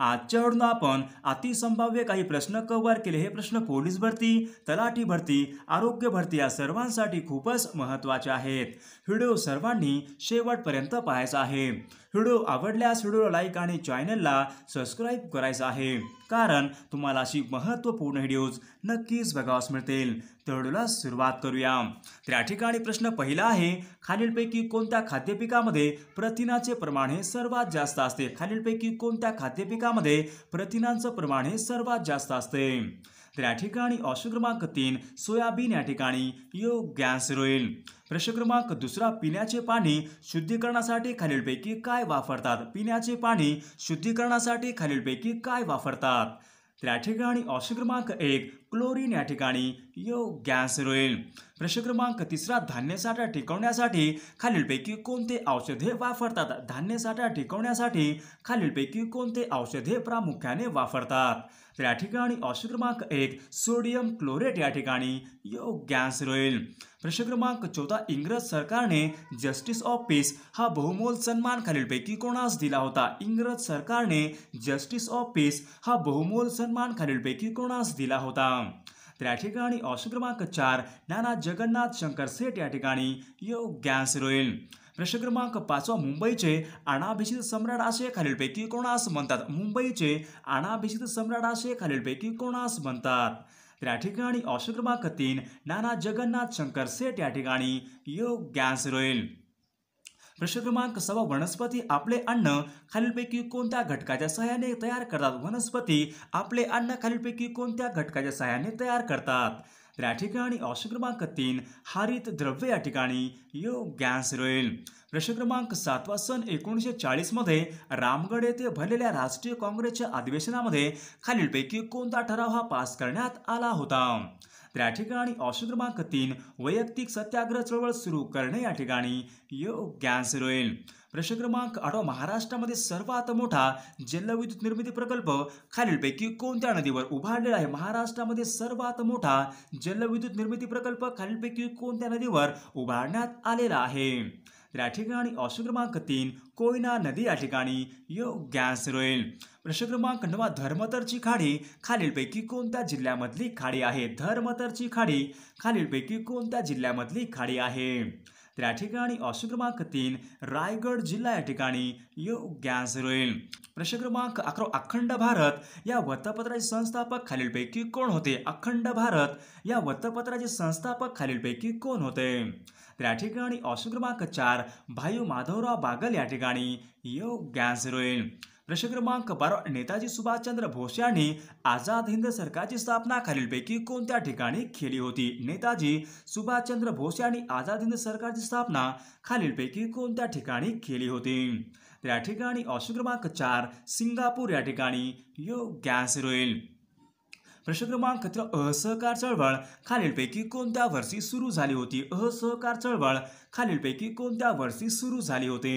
आजच्या आजच्यावरून आपण अतिसंभाव्य काही प्रश्न कव्हर केले हे प्रश्न पोलीस भरती तलाठी भरती आरोग्य भरती या सर्वांसाठी खूपच महत्त्वाचे आहेत व्हिडिओ सर्वांनी शेवटपर्यंत पाहायचा आहे व्हिडिओ आवडल्यास व्हिडिओला लाईक आणि चॅनलला सबस्क्राईब करायचं आहे कारण तुम्हाला अशी महत्त्वपूर्ण व्हिडिओज नक्कीच बघावास मिळतील तर सुरुवात करूया तर या ठिकाणी प्रश्न पहिला आहे खालीलपैकी कोणत्या खाद्यपिकामध्ये प्रथिनाचे प्रमाण हे सर्वात जास्त असते खालीलपैकी कोणत्या खाद्यपिका रक्तामध्ये प्रथिनांचं प्रमाण हे सर्वात जास्त असते तर या ठिकाणी ऑप्शन क्रमांक तीन सोयाबीन या ठिकाणी योग गॅस रोईल प्रश्न क्रमांक दुसरा पिण्याचे पाणी शुद्धीकरणासाठी खालीलपैकी काय वापरतात पिण्याचे पाणी शुद्धीकरणासाठी खालीलपैकी काय वापरतात त्या ठिकाणी ऑप्शन क्रमांक एक क्लोरीन या ठिकाणी योग गॅस रोईल प्रश्न क्रमांक तिसरा धान्य साठा टिकवण्यासाठी खालीलपैकी कोणते औषधे वापरतात धान्य साठा टिकवण्यासाठी खालीलपैकी कोणते औषधे प्रामुख्याने वापरतात तर या ठिकाणी औषध क्रमांक एक सोडियम क्लोरेट या ठिकाणी योग्य आन्सर होईल प्रश्न क्रमांक चौदा इंग्रज सरकारने जस्टिस ऑफ पीस हा बहुमोल सन्मान खालीलपैकी कोणास दिला होता इंग्रज सरकारने जस्टिस ऑफ पीस हा बहुमोल सन्मान खालीलपैकी कोणास दिला होता तर या ठिकाणी ऑप्शन क्रमांक चार नाना जगन्नाथ शंकर सेठ या ठिकाणी योग्य आन्सर होईल प्रश्न क्रमांक पाचवा मुंबईचे अनाभिषित सम्राट असे खालीलपैकी कोणास म्हणतात मुंबईचे अनाभिषित सम्राट असे खालीलपैकी कोणास म्हणतात तर या ठिकाणी ऑप्शन क्रमांक तीन नाना जगन्नाथ शंकर सेठ या ठिकाणी योग्य आन्सर होईल प्रश्न क्रमांक वनस्पती आपले अन्न खालीलपैकी कोणत्या घटकाच्या सहाय्याने तयार करतात वनस्पती आपले अन्न खालीलपैकी कोणत्या घटकाच्या सहाय्याने तयार करतात तर या ठिकाणी ऑप्शन क्रमांक तीन हरित द्रव्य या ठिकाणी गॅस होईल प्रश्न क्रमांक सातवा सन एकोणीसशे चाळीसमध्ये रामगड येथे भरलेल्या राष्ट्रीय काँग्रेसच्या अधिवेशनामध्ये खालीलपैकी कोणता ठराव हा पास करण्यात आला होता त्या ठिकाणी औषध क्रमांक तीन वैयक्तिक सत्याग्रह चळवळ सुरू करणे या ठिकाणी योग्य होईल प्रश्न क्रमांक आठवा महाराष्ट्रामध्ये सर्वात मोठा जलविद्युत निर्मिती प्रकल्प खालीलपैकी कोणत्या नदीवर उभारलेला आहे महाराष्ट्रामध्ये सर्वात मोठा जलविद्युत निर्मिती प्रकल्प खालीलपैकी कोणत्या नदीवर उभारण्यात आलेला आहे त्या ठिकाणी औषध क्रमांक तीन कोयना नदी या ठिकाणी योग्य होईल प्रश्न क्रमांक नवा धर्मतरची खाडी खालीलपैकी कोणत्या जिल्ह्यामधली खाडी आहे धर्मतरची खाडी खालीलपैकी कोणत्या जिल्ह्यामधली खाडी आहे तर या ठिकाणी ऑप्शन क्रमांक तीन रायगड जिल्हा या ठिकाणी योग्य आन्सर होईल प्रश्न क्रमांक अकरा अखंड भारत या वृत्तपत्राचे संस्थापक खालीलपैकी कोण होते अखंड भारत या वृत्तपत्राचे संस्थापक खालीलपैकी कोण होते तर या ठिकाणी ऑप्शन क्रमांक चार भाई माधवराव बागल या ठिकाणी योग्य आन्सर होईल प्रश्न क्रमांक बारा नेताजी सुभाषचंद्र बोस यांनी आझाद हिंद सरकारची स्थापना खालीलपैकी कोणत्या ठिकाणी केली होती नेताजी सुभाषचंद्र बोस यांनी आझाद हिंद सरकारची स्थापना खालीलपैकी कोणत्या ठिकाणी केली होती या ठिकाणी ऑप्शन क्रमांक चार सिंगापूर या ठिकाणी योग्य गॅस होईल प्रश्न क्रमांक असहकार चळवळ खालीलपैकी कोणत्या वर्षी सुरू झाली होती असहकार चळवळ खालीलपैकी कोणत्या वर्षी सुरू झाली होती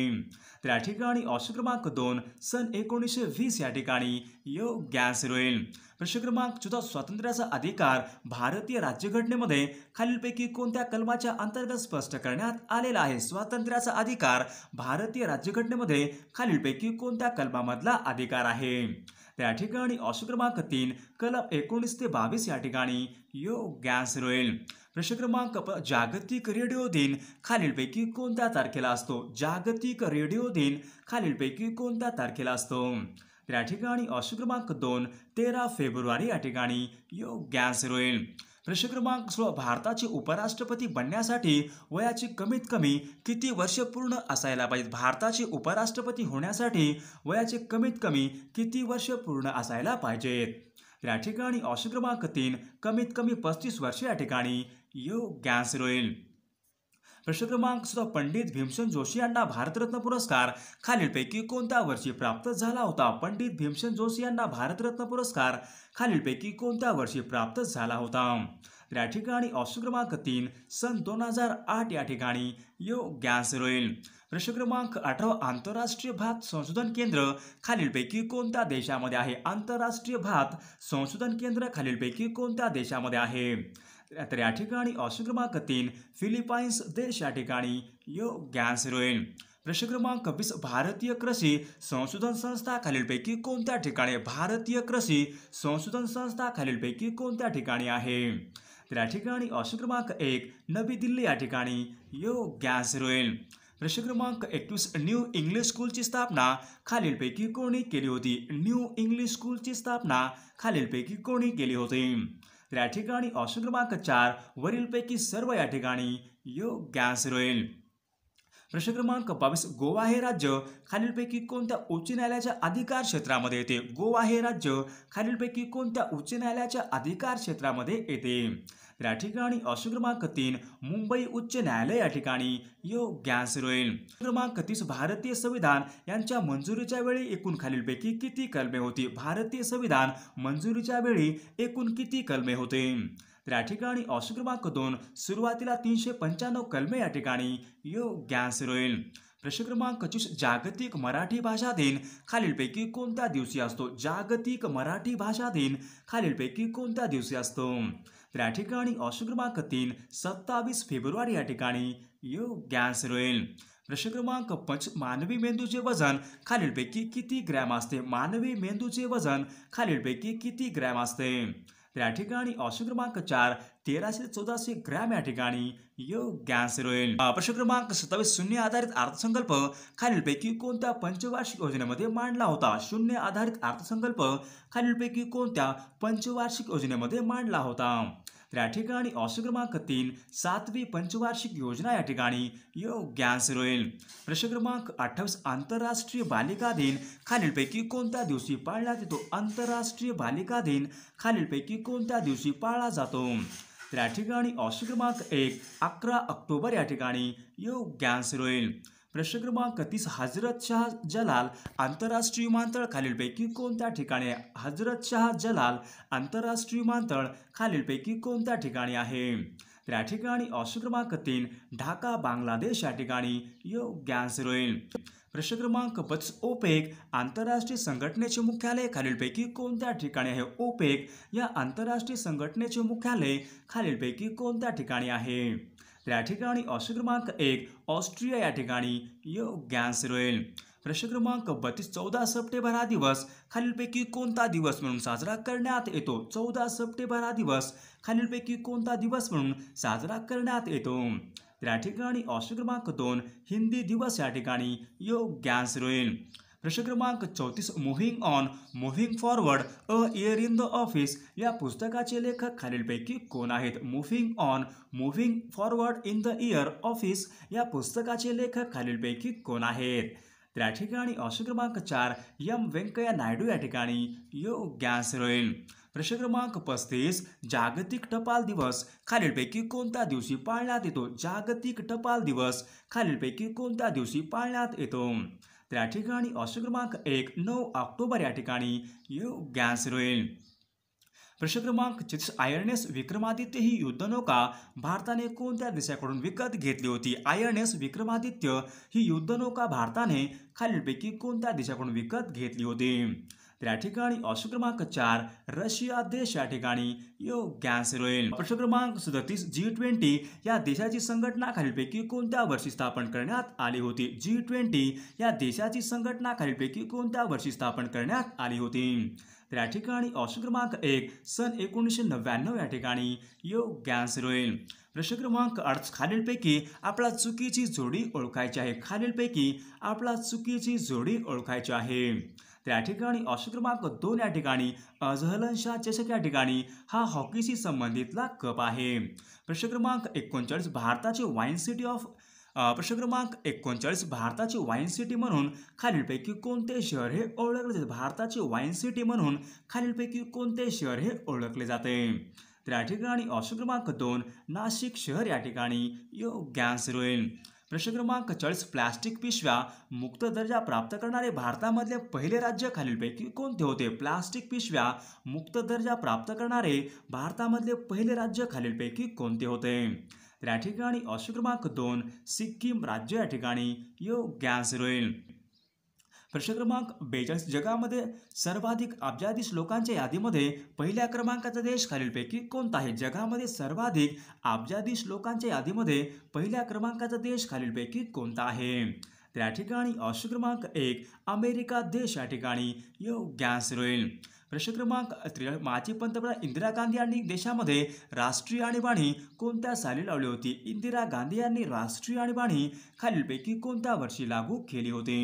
तर या ठिकाणी ऑप्शन क्रमांक दोन सन एकोणीसशे वीस या ठिकाणी योग्य होईल प्रश्न क्रमांक चौदा स्वातंत्र्याचा अधिकार भारतीय राज्यघटनेमध्ये खालीलपैकी कोणत्या कलमाच्या अंतर्गत स्पष्ट करण्यात आलेला आहे स्वातंत्र्याचा अधिकार भारतीय राज्यघटनेमध्ये खालीलपैकी कोणत्या कलमामधला अधिकार आहे त्या ठिकाणी ऑप्शन क्रमांक तीन कलम एकोणीस ते बावीस या ठिकाणी योग गॅस रोईल प्रश्न क्रमांक जागतिक रेडिओ दिन खालीलपैकी कोणत्या तारखेला असतो जागतिक रेडिओ दिन खालीलपैकी कोणत्या तारखेला असतो त्या ठिकाणी ऑप्शन क्रमांक दोन तेरा फेब्रुवारी या ठिकाणी योग गॅस रोईल प्रश्न क्रमांक भारताचे उपराष्ट्रपती बनण्यासाठी वयाची कमीत कमी किती वर्ष पूर्ण असायला पाहिजे भारताचे उपराष्ट्रपती होण्यासाठी वयाचे कमीत कमी किती वर्ष पूर्ण असायला पाहिजेत या ठिकाणी ऑप्शन क्रमांक तीन कमीत कमी पस्तीस वर्षे या ठिकाणी योग्यांश होईल प्रश्न क्रमांक सुद्धा पंडित भीमसेन जोशी यांना भारतरत्न पुरस्कार खालीलपैकी कोणत्या वर्षी प्राप्त झाला होता पंडित भीमसेन जोशी यांना भारतरत्न पुरस्कार खालीलपैकी कोणत्या वर्षी प्राप्त झाला होता या ठिकाणी ऑप्शन क्रमांक तीन सन दोन हजार आठ या ठिकाणी योग्यास रोईल प्रश्न क्रमांक अठरा आंतरराष्ट्रीय भात संशोधन केंद्र खालीलपैकी कोणत्या देशामध्ये आहे आंतरराष्ट्रीय भात संशोधन केंद्र खालीलपैकी कोणत्या देशामध्ये आहे तर या ठिकाणी ऑप्शन क्रमांक तीन फिलिपाईन्स देश या ठिकाणी योग्य गॅस होईल प्रश्न क्रमांक वीस भारतीय कृषी संशोधन संस्था खालीलपैकी कोणत्या ठिकाणी भारतीय कृषी संशोधन संस्था खालीलपैकी कोणत्या ठिकाणी आहे तर या ठिकाणी ऑप्शन क्रमांक एक नवी दिल्ली या ठिकाणी योग्य गॅस होईल प्रश्न क्रमांक एकवीस न्यू इंग्लिश स्कूलची स्थापना खालीलपैकी कोणी केली होती न्यू इंग्लिश स्कूलची स्थापना खालीलपैकी कोणी केली होती त्या ठिकाणी ऑप्शन क्रमांक चार वरीलपैकी सर्व या ठिकाणी यो गॅस होईल प्रश्न क्रमांक बावीस गोवा हे राज्य खालीलपैकी कोणत्या उच्च न्यायालयाच्या अधिकार क्षेत्रामध्ये येते गोवा हे राज्य खालीलपैकी कोणत्या उच्च न्यायालयाच्या अधिकार क्षेत्रामध्ये येते या ठिकाणी अशु क्रमांक तीन मुंबई उच्च न्यायालय या ठिकाणी योग्य आन्सर होईल क्रमांक तीस भारतीय संविधान यांच्या मंजुरीच्या वेळी एकूण खालीलपैकी किती कलमे होती भारतीय संविधान मंजुरीच्या वेळी एकूण किती कलमे होते त्या ठिकाणी ऑप्शन दोन सुरुवातीला तीनशे पंच्याण्णव कलमे या ठिकाणी योग्य आन्सर होईल प्रश्न क्रमांक जागतिक मराठी भाषा दिन खालीलपैकी कोणत्या दिवशी असतो जागतिक मराठी भाषा दिन खालीलपैकी कोणत्या दिवशी असतो त्या ठिकाणी ऑप्शन क्रमांक तीन सत्तावीस फेब्रुवारी या ठिकाणी योग्य आन्सर होईल प्रश्न क्रमांक पंच मानवी मेंदूचे वजन खालीलपैकी किती ग्रॅम असते मानवी मेंदूचे वजन खालीलपैकी किती ग्रॅम असते त्या ठिकाणी ऑप्शन क्रमांक चार तेराशे चौदाशे ग्रॅम या ठिकाणी योग्य आन्सर प्रश्न क्रमांक सत्तावीस शून्य आधारित अर्थसंकल्प खालीलपैकी कोणत्या पंचवार्षिक योजनेमध्ये मांडला होता शून्य आधारित अर्थसंकल्प खालीलपैकी कोणत्या पंचवार्षिक योजनेमध्ये मांडला होता त्या ठिकाणी ऑप्शन क्रमांक तीन सातवी पंचवार्षिक योजना या ठिकाणी योग्य आन्सर होईल प्रश्न क्रमांक अठ्ठावीस आंतरराष्ट्रीय बालिका दिन खालीलपैकी कोणत्या दिवशी पाळला जातो आंतरराष्ट्रीय बालिका दिन खालीलपैकी कोणत्या दिवशी पाळला जातो त्या ठिकाणी ऑप्शन क्रमांक एक अकरा ऑक्टोबर या ठिकाणी योग्य आन्सर प्रश्न क्रमांक तीस हजरत शाह जलाल आंतरराष्ट्रीय विमानतळ खालीलपैकी कोणत्या ठिकाणी हजरत शाह जलाल आंतरराष्ट्रीय विमानतळ खालीलपैकी कोणत्या ठिकाणी आहे तर या ठिकाणी ऑप्शन क्रमांक तीन ढाका बांगलादेश या ठिकाणी योग्य आन्सर होईल प्रश्न क्रमांक पच ओपेक आंतरराष्ट्रीय संघटनेचे मुख्यालय खालीलपैकी कोणत्या ठिकाणी आहे ओपेक या आंतरराष्ट्रीय संघटनेचे मुख्यालय खालीलपैकी कोणत्या ठिकाणी आहे तर या ठिकाणी ऑप्शन क्रमांक एक ऑस्ट्रिया या ठिकाणी योग्यांस रोईल प्रश्न क्रमांक बत्तीस चौदा सप्टेंबर हा दिवस खालीलपैकी कोणता दिवस म्हणून साजरा करण्यात येतो चौदा सप्टेंबर हा दिवस खालीलपैकी कोणता दिवस म्हणून साजरा करण्यात येतो तर या ठिकाणी ऑप्शन क्रमांक दोन हिंदी दिवस या ठिकाणी योग्यांस रोईल प्रश्न क्रमांक चौतीस moving on moving forward a year in the office या पुस्तकाचे लेखक खालीलपैकी कोण आहेत moving on moving forward in the year office या पुस्तकाचे लेखक खालीलपैकी कोण आहेत त्या ठिकाणी अशोक क्रमांक चार एम व्यंकय्या नायडू या ठिकाणी योग्यांश राहील प्रश्न क्रमांक पस्तीस जागतिक टपाल दिवस खालीलपैकी कोणत्या दिवशी पाळण्यात येतो जागतिक टपाल दिवस खालीलपैकी कोणत्या दिवशी पाळण्यात येतो त्या ठिकाणी ऑप्शन क्रमांक एक नऊ ऑक्टोबर या ठिकाणी योग रोईल प्रश्न क्रमांक चित्स एस विक्रमादित्य ही युद्धनौका भारताने कोणत्या देशाकडून विकत घेतली होती एस विक्रमादित्य ही युद्धनौका भारताने खालीलपैकी कोणत्या देशाकडून विकत घेतली होती त्या ठिकाणी ऑप्शन क्रमांक चार रशिया देश या ठिकाणी यो गॅस होईल प्रश्न क्रमांक सदतीस जी ट्वेंटी या देशाची संघटना खालीलपैकी कोणत्या वर्षी स्थापन करण्यात आली होती जी ट्वेंटी या देशाची संघटना खालीलपैकी कोणत्या वर्षी स्थापन करण्यात आली होती त्या ठिकाणी ऑप्शन क्रमांक एक सन एकोणीसशे नव्याण्णव या ठिकाणी योग गॅस होईल प्रश्न क्रमांक अर्थ खालीलपैकी आपला चुकीची जोडी ओळखायची आहे खालीलपैकी आपला चुकीची जोडी ओळखायची आहे त्या ठिकाणी ऑप्शन क्रमांक दोन या ठिकाणी शाह चषक या ठिकाणी हा हॉकीशी संबंधितला कप आहे प्रश्न क्रमांक एकोणचाळीस भारताचे वाईन सिटी ऑफ प्रश्न क्रमांक एकोणचाळीस भारताची वाईन सिटी म्हणून खालीलपैकी कोणते शहर हे ओळखले जाते भारताचे वाईन सिटी म्हणून खालीलपैकी कोणते शहर हे ओळखले जाते तर या ठिकाणी ऑप्शन क्रमांक दोन नाशिक शहर या ठिकाणी योग्यांश रोईल प्रश्न क्रमांक चाळीस प्लास्टिक पिशव्या मुक्त दर्जा प्राप्त करणारे भारतामधले पहिले राज्य खालीलपैकी कोणते होते प्लास्टिक पिशव्या मुक्त दर्जा प्राप्त करणारे भारतामधले पहिले राज्य खालीलपैकी कोणते होते या ठिकाणी अशोक क्रमांक दोन सिक्कीम राज्य या ठिकाणी यो आन्सर प्रश्न क्रमांक बेचाळीस जगामध्ये सर्वाधिक अब्जाधीश लोकांच्या यादीमध्ये पहिल्या क्रमांकाचा देश खालीलपैकी कोणता आहे जगामध्ये सर्वाधिक अब्जाधीश लोकांच्या यादीमध्ये पहिल्या क्रमांकाचा देश खालीलपैकी कोणता आहे त्या ठिकाणी ऑप्शन क्रमांक एक अमेरिका देश या ठिकाणी योग्य आन्सर होईल प्रश्न क्रमांक त्रि माजी पंतप्रधान इंदिरा गांधी यांनी देशामध्ये राष्ट्रीय आणीबाणी कोणत्या साली लावली होती इंदिरा गांधी यांनी राष्ट्रीय आणीबाणी खालीलपैकी कोणत्या वर्षी लागू केली होती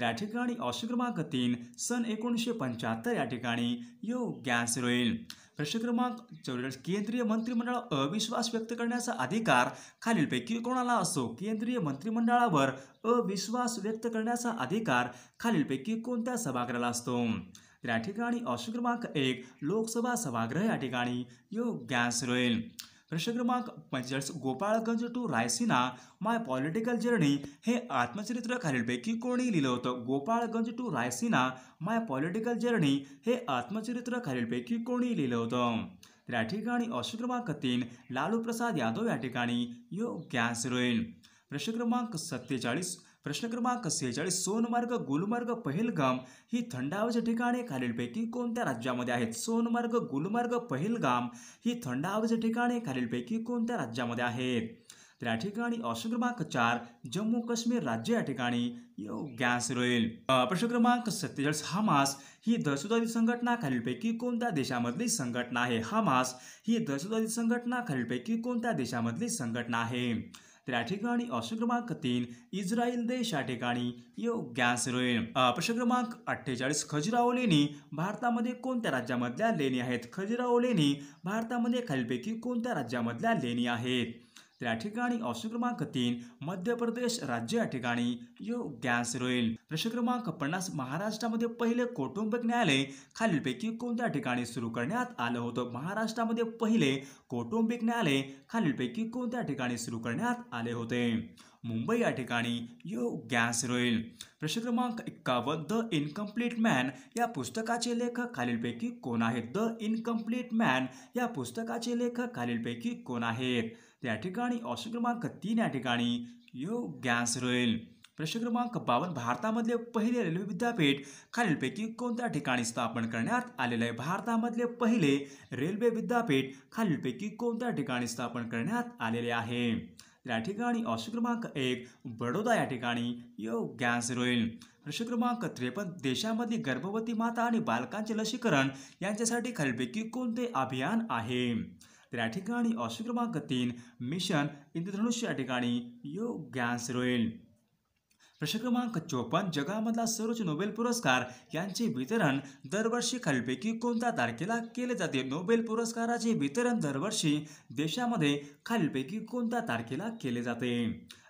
तर ठिकाणी ऑप्शन क्रमांक तीन सन एकोणीसशे पंच्याहत्तर या ठिकाणी योग गॅस होईल प्रश्न क्रमांक केंद्रीय मंत्रिमंडळ अविश्वास व्यक्त करण्याचा अधिकार खालीलपैकी कोणाला असतो केंद्रीय मंत्रिमंडळावर अविश्वास व्यक्त करण्याचा अधिकार खालीलपैकी कोणत्या सभागृहाला असतो त्या ठिकाणी ऑप्शन क्रमांक एक लोकसभा सभागृह या ठिकाणी योग गॅस होईल प्रश्न क्रमांक पंचेचाळीस Gopalganj to Raisina my political journey हे आत्मचरित्र खालीलपैकी कोणी लिहिलं होतं Gopalganj to Raisina my political journey हे आत्मचरित्र खालीलपैकी कोणी लिहिलं होतं तर या ठिकाणी ऑप्शन क्रमांक तीन लालू प्रसाद यादव या ठिकाणी यो गॅस प्रशक्रमांक प्रश्न क्रमांक सत्तेचाळीस प्रश्न क्रमांक सेहेचाळीस सोनमार्ग गुलमर्ग पहिलगाम ही थंड हवेचे ठिकाणे खालीलपैकी कोणत्या राज्यामध्ये आहेत सोनमार्ग गुलमर्ग पहिलगाम ही थंड हवेचे ठिकाणे खालीलपैकी कोणत्या राज्यामध्ये आहेत तर या ठिकाणी ऑप्शन क्रमांक चार जम्मू काश्मीर राज्य या ठिकाणी गॅस रोईल प्रश्न क्रमांक सत्तेचाळीस हमास ही दहशतवादी संघटना खालीलपैकी कोणत्या देशामधली संघटना आहे हमास ही दहशतवादी संघटना खालीलपैकी कोणत्या देशामधली संघटना आहे त्या ठिकाणी ऑप्शन क्रमांक तीन इस्रायल देश या ठिकाणी योग्य आन्सर होईल प्रश्न क्रमांक अठ्ठेचाळीस खजुराहो लेणी भारतामध्ये कोणत्या राज्यामधल्या लेणी आहेत खजुराहो लेणी भारतामध्ये खालीलपैकी कोणत्या राज्यामधल्या लेणी आहेत त्या ठिकाणी ऑप्शन क्रमांक तीन मध्य प्रदेश राज्य या ठिकाणी गॅस रोईल प्रश्न क्रमांक पन्नास महाराष्ट्रामध्ये पहिले कौटुंबिक न्यायालय खालीलपैकी कोणत्या ठिकाणी सुरू करण्यात आलं होतं महाराष्ट्रामध्ये पहिले कौटुंबिक न्यायालय खालीलपैकी कोणत्या ठिकाणी सुरू करण्यात आले होते मुंबई या ठिकाणी यो गॅस रोईल प्रश्न क्रमांक एक्कावन्न द इनकम्प्लीट मॅन या पुस्तकाचे लेखक खालीलपैकी कोण आहेत द इनकम्प्लीट मॅन या पुस्तकाचे लेखक खालीलपैकी कोण आहेत त्या ठिकाणी ऑप्शन क्रमांक तीन या ठिकाणी योग आन्सर होईल प्रश्न क्रमांक बावन भारतामधले पहिले रेल्वे विद्यापीठ खालीलपैकी कोणत्या ठिकाणी स्थापन करण्यात आलेलं आहे भारतामधले पहिले रेल्वे विद्यापीठ खालीलपैकी कोणत्या ठिकाणी स्थापन करण्यात आलेले आहे या ठिकाणी ऑप्शन क्रमांक एक बडोदा या ठिकाणी योग आन्सर होईल प्रश्न क्रमांक त्रेपन्न देशामधली गर्भवती माता आणि बालकांचे लसीकरण यांच्यासाठी खालीलपैकी कोणते अभियान आहे तर या ठिकाणी ऑप्शन तीन मिशन इंद्रधनुष्य या ठिकाणी यो गॅन्स होईल प्रश्न क्रमांक चोपन्न जगामधला सर्वोच्च नोबेल पुरस्कार यांचे वितरण दरवर्षी खालीलपैकी कोणत्या तारखेला केले जाते नोबेल पुरस्काराचे वितरण दरवर्षी देशामध्ये खालीलपैकी कोणत्या तारखेला केले जाते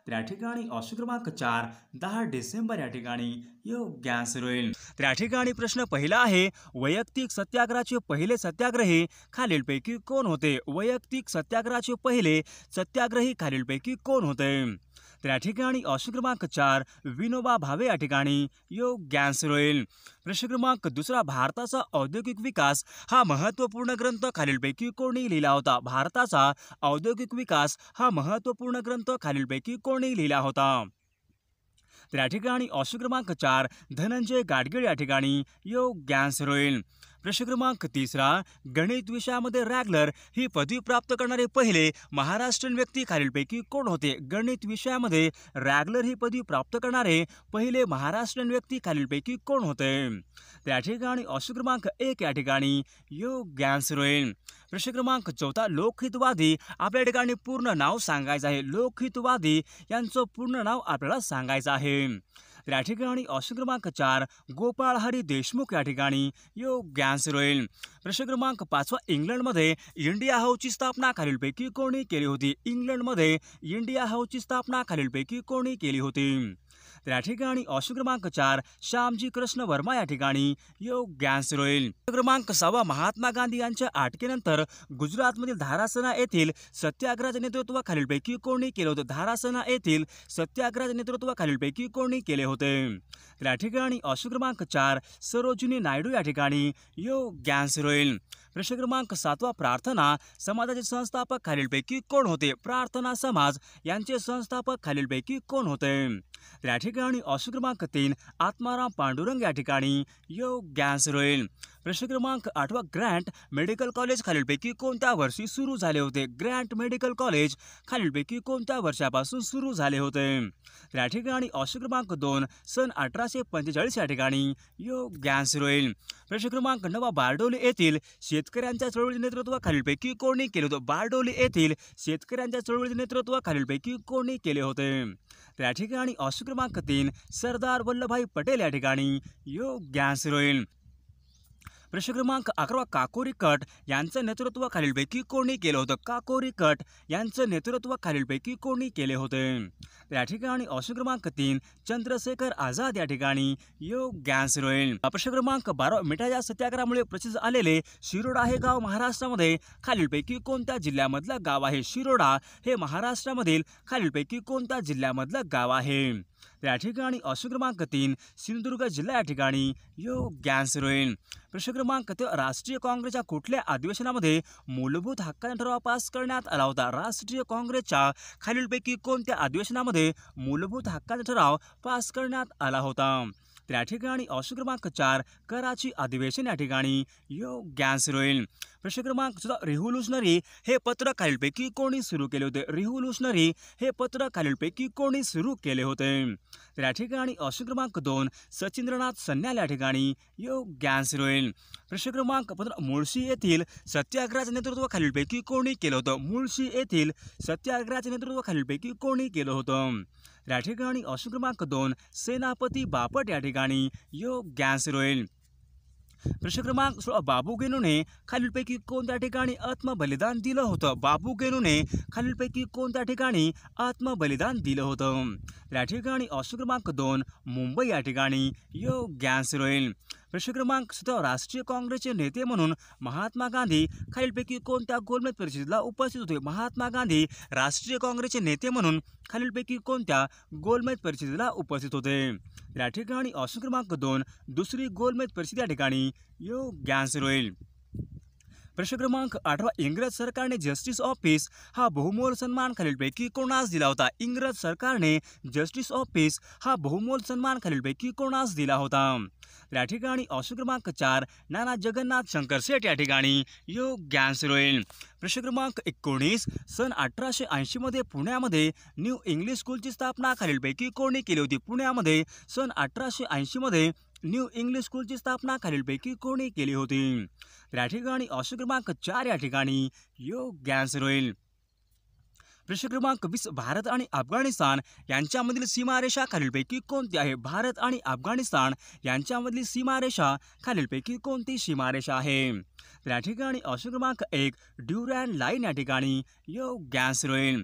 त्या ठिकाणी ऑप्शन क्रमांक चार दहा डिसेंबर या ठिकाणी योग्य आन्सर होईल त्या ठिकाणी प्रश्न पहिला आहे वैयक्तिक सत्याग्रहाचे पहिले सत्याग्रही खालीलपैकी कोण होते वैयक्तिक सत्याग्रहाचे पहिले सत्याग्रही खालीलपैकी कोण होते त्या ठिकाणी ऑप्शन क्रमांक चार विनोबा भावे या ठिकाणी योग आन्सर होईल प्रश्न क्रमांक दुसरा भारताचा औद्योगिक विकास हा महत्त्वपूर्ण ग्रंथ खालीलपैकी कोणी लिहिला होता भारताचा औद्योगिक विकास हा महत्त्वपूर्ण ग्रंथ खालीलपैकी कोणी लिहिला होता तर या ठिकाणी ऑप्शन क्रमांक चार धनंजय गाडगीळ या ठिकाणी योग्यांश रोईल प्रश्न क्रमांक तिसरा गणित विषयामध्ये रॅगलर ही पदवी प्राप्त करणारे पहिले महाराष्ट्रीयन व्यक्ती खालीलपैकी कोण होते गणित विषयामध्ये रॅगलर ही पदवी प्राप्त करणारे पहिले महाराष्ट्रीयन व्यक्ती खालीलपैकी कोण होते त्या ठिकाणी अशुक्रमांक क्रमांक एक या ठिकाणी योग योग्यांश रोईल प्रश्न क्रमांक चौथा लोकहितवादी आपल्या ठिकाणी पूर्ण नाव सांगायचं आहे लोकहितवादी यांचं पूर्ण नाव आपल्याला सांगायचं आहे तर या ठिकाणी ऑप्शन क्रमांक चार गोपाळ हरी देशमुख या ठिकाणी योग्य आन्सर होईल प्रश्न क्रमांक पाचवा इंग्लंडमध्ये इंडिया हाऊसची स्थापना खालीलपैकी कोणी केली होती इंग्लंडमध्ये इंडिया हाऊसची स्थापना खालीलपैकी कोणी केली होती त्या ठिकाणी ऑप्शन क्रमांक चार श्यामजी कृष्ण वर्मा या ठिकाणी योग गॅस रोईल क्रमांक सहावा महात्मा गांधी यांच्या अटकेनंतर मधील धारासना येथील सत्याग्रहाचे नेतृत्व पैकी कोणी केले होते धारासना येथील सत्याग्रह नेतृत्व पैकी कोणी केले होते त्या ठिकाणी ऑप्शन क्रमांक चार सरोजिनी नायडू या ठिकाणी योग गॅस रोईल प्रश्न क्रमांक सातवा प्रार्थना समाजाचे संस्थापक खालीलपैकी कोण होते प्रार्थना समाज यांचे संस्थापक खालीलपैकी कोण होते त्या ठिकाणी अशु तीन आत्माराम पांडुरंग या ठिकाणी योग गॅस रोईल प्रश्न क्रमांक आठवा ग्रँट मेडिकल कॉलेज खालीलपैकी कोणत्या वर्षी सुरू झाले होते ग्रँट मेडिकल कॉलेज खालीलपैकी कोणत्या वर्षापासून सुरू झाले होते त्या ठिकाणी ऑप्शन क्रमांक दोन सन अठराशे पंचेचाळीस या ठिकाणी योग्य होईल प्रश्न क्रमांक नवा बारडोली येथील शेतकऱ्यांच्या चळवळीचे नेतृत्व खालीलपैकी कोणी केले होते बारडोली येथील शेतकऱ्यांच्या चळवळीचे नेतृत्व खालीलपैकी कोणी केले होते त्या ठिकाणी ऑप्शन क्रमांक तीन सरदार वल्लभभाई पटेल या ठिकाणी योग्य होईल प्रश्न क्रमांक अकरा काकोरी कट यांचं नेतृत्व खालीलपैकी कोणी केलं होतं काकोरी कट यांचं नेतृत्व खालीलपैकी कोणी केले होते या ठिकाणी ऑप्शन क्रमांक तीन चंद्रशेखर आझाद या ठिकाणी योग गॅस रोईल प्रश्न क्रमांक बारा मिठाच्या सत्याग्रहामुळे प्रसिद्ध आलेले शिरोडा हे गाव महाराष्ट्रामध्ये खालीलपैकी कोणत्या जिल्ह्यामधलं गाव आहे शिरोडा हे महाराष्ट्रामधील खालीलपैकी कोणत्या जिल्ह्यामधलं गाव आहे त्या ठिकाणी अशोक क्रमांक तीन सिंधुदुर्ग जिल्हा या ठिकाणी यो रोईन प्रश्न क्रमांक ते राष्ट्रीय काँग्रेसच्या कुठल्या अधिवेशनामध्ये मूलभूत हक्काचा ठराव पास करण्यात आला होता राष्ट्रीय काँग्रेसच्या खालीलपैकी कोणत्या अधिवेशनामध्ये मूलभूत हक्काचा ठराव पास करण्यात आला होता त्या ठिकाणी अशोक क्रमांक चार कराची अधिवेशन या ठिकाणी योग्यांस रोईल प्रश्न क्रमांक सुद्धा रिव्होल्युशनरी हे पत्र खालीलपैकी कोणी सुरू केले होते रिव्होल्युशनरी हे पत्र खालीलपैकी कोणी सुरू केले होते तर या ठिकाणी ऑप्शन क्रमांक दोन सचिंद्रनाथ सन्याल या ठिकाणी योग्य आन्सर होईल प्रश्न क्रमांक पंधरा मुळशी येथील सत्याग्रहाचं नेतृत्व खालीलपैकी कोणी केलं होतं मुळशी येथील सत्याग्रहाचे नेतृत्व खालीलपैकी कोणी केलं होतं या ठिकाणी ऑप्शन क्रमांक दोन सेनापती बापट या ठिकाणी योग्य आन्सर होईल प्रश्न क्रमांक सोळा बाबू गेनूने खालीलपैकी कोणत्या ठिकाणी आत्मबलिदान दिलं होतं बाबू गेनूने खालीलपैकी कोणत्या ठिकाणी आत्मबलिदान दिलं होतं या ठिकाणी ऑप्शन क्रमांक दोन मुंबई या ठिकाणी योग राहील प्रश्न क्रमांक सुद्धा राष्ट्रीय काँग्रेसचे नेते म्हणून महात्मा गांधी खालीलपैकी कोणत्या गोलमेज परिषदेला उपस्थित होते महात्मा गांधी राष्ट्रीय काँग्रेसचे नेते म्हणून खालीलपैकी कोणत्या गोलमेज परिषदेला उपस्थित होते या ठिकाणी ऑप्शन क्रमांक दोन दुसरी गोलमेज परिषद या ठिकाणी योग्यांश होईल प्रश्न क्रमांक आठवा इंग्रज सरकारने जस्टिस ऑफिस हा बहुमोल सन्मान खालीलपैकी कोणास दिला होता इंग्रज सरकारने जस्टिस ऑफिस हा बहुमोल सन्मान खालीलपैकी कोणास दिला होता या ठिकाणी ऑप्शन क्रमांक चार नाना जगन्नाथ शंकर सेठ या ठिकाणी योग आन्सर होईल प्रश्न क्रमांक एकोणीस सन अठराशे ऐंशीमध्ये पुण्यामध्ये न्यू इंग्लिश स्कूलची स्थापना खालीलपैकी कोणी केली होती पुण्यामध्ये सन अठराशे ऐंशीमध्ये न्यू इंग्लिश स्कूलची स्थापना खालीलपैकी कोणी केली होती त्या ठिकाणी ऑप्शन क्रमांक चार या ठिकाणी योग्य आन्सर होईल प्रश्न क्रमांक वीस भारत आणि अफगाणिस्तान यांच्यामधील सीमारेषा खालीलपैकी कोणती आहे भारत आणि अफगाणिस्तान यांच्यामधील सीमारेषा खालीलपैकी कोणती सीमारेषा आहे त्या ठिकाणी ऑप्शन क्रमांक एक ड्युरॅन लाईन या ठिकाणी योग्य आन्सर होईल